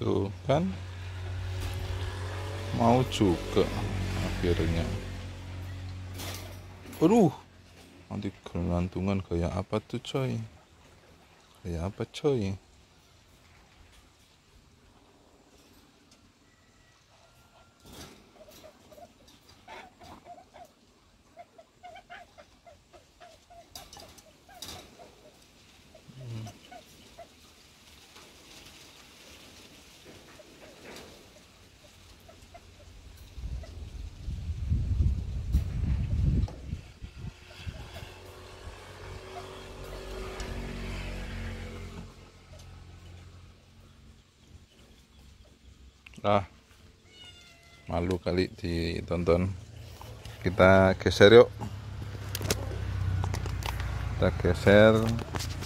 tuh gitu kan mau juga akhirnya aduh nanti gelantungan kayak apa tuh coy kayak apa coy ah malu kali ditonton kita geser yuk kita geser